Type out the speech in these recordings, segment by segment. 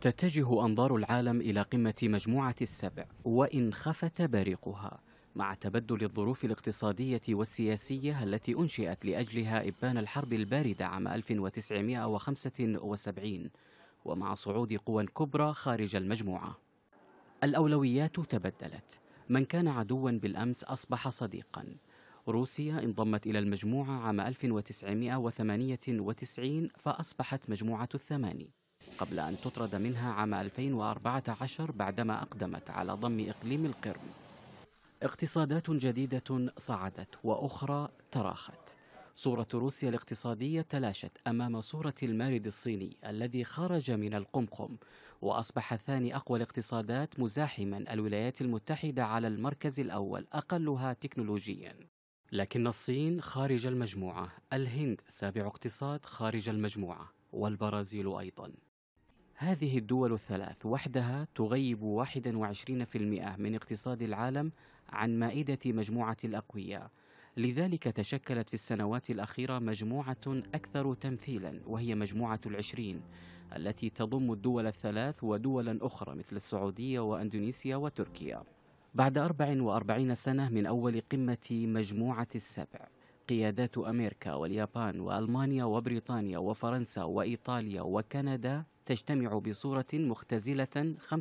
تتجه أنظار العالم إلى قمة مجموعة السبع وإن خفت بريقها مع تبدل الظروف الاقتصادية والسياسية التي أنشئت لأجلها إبان الحرب الباردة عام 1975 ومع صعود قوى كبرى خارج المجموعة الأولويات تبدلت من كان عدوا بالأمس أصبح صديقا روسيا انضمت إلى المجموعة عام 1998 فأصبحت مجموعة الثماني قبل أن تطرد منها عام 2014 بعدما أقدمت على ضم إقليم القرم اقتصادات جديدة صعدت وأخرى تراخت صورة روسيا الاقتصادية تلاشت أمام صورة المارد الصيني الذي خرج من القمقم وأصبح ثاني أقوى الاقتصادات مزاحما الولايات المتحدة على المركز الأول أقلها تكنولوجيا لكن الصين خارج المجموعة الهند سابع اقتصاد خارج المجموعة والبرازيل أيضاً هذه الدول الثلاث وحدها تغيب 21% من اقتصاد العالم عن مائدة مجموعة الأقوياء لذلك تشكلت في السنوات الأخيرة مجموعة أكثر تمثيلا وهي مجموعة العشرين التي تضم الدول الثلاث ودولا أخرى مثل السعودية وأندونيسيا وتركيا بعد 44 سنة من أول قمة مجموعة السبع قيادات أمريكا واليابان وألمانيا وبريطانيا وفرنسا وإيطاليا وكندا تجتمع بصورة مختزلة 45%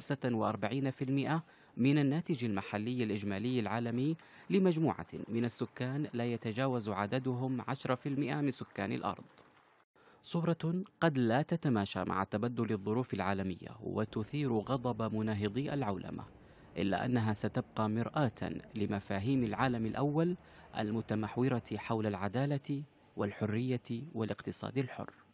من الناتج المحلي الإجمالي العالمي لمجموعة من السكان لا يتجاوز عددهم 10% من سكان الأرض صورة قد لا تتماشى مع تبدل الظروف العالمية وتثير غضب مناهضي العولمة إلا أنها ستبقى مرآة لمفاهيم العالم الأول المتمحورة حول العدالة والحرية والاقتصاد الحر